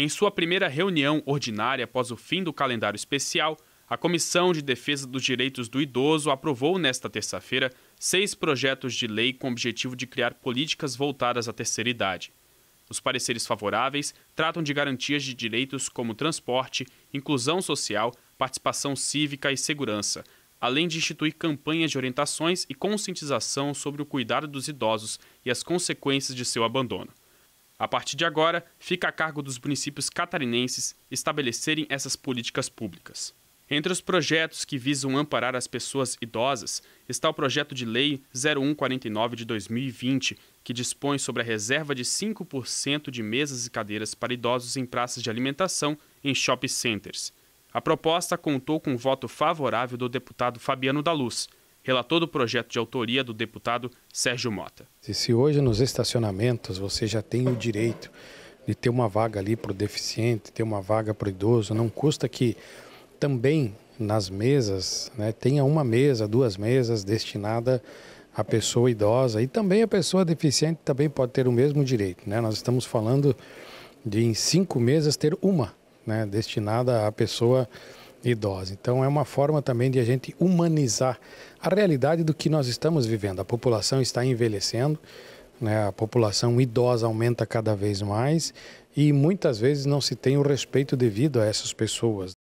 Em sua primeira reunião ordinária após o fim do calendário especial, a Comissão de Defesa dos Direitos do Idoso aprovou nesta terça-feira seis projetos de lei com o objetivo de criar políticas voltadas à terceira idade. Os pareceres favoráveis tratam de garantias de direitos como transporte, inclusão social, participação cívica e segurança, além de instituir campanhas de orientações e conscientização sobre o cuidado dos idosos e as consequências de seu abandono. A partir de agora, fica a cargo dos municípios catarinenses estabelecerem essas políticas públicas. Entre os projetos que visam amparar as pessoas idosas está o projeto de lei 0149 de 2020, que dispõe sobre a reserva de 5% de mesas e cadeiras para idosos em praças de alimentação em shopping centers. A proposta contou com o voto favorável do deputado Fabiano da Luz, relator do projeto de autoria do deputado Sérgio Mota. E se hoje nos estacionamentos você já tem o direito de ter uma vaga ali para o deficiente, ter uma vaga para o idoso, não custa que também nas mesas né, tenha uma mesa, duas mesas destinada à pessoa idosa e também a pessoa deficiente também pode ter o mesmo direito. Né? Nós estamos falando de em cinco mesas ter uma né, destinada à pessoa deficiente idosa. Então, é uma forma também de a gente humanizar a realidade do que nós estamos vivendo. A população está envelhecendo, né? a população idosa aumenta cada vez mais e muitas vezes não se tem o respeito devido a essas pessoas.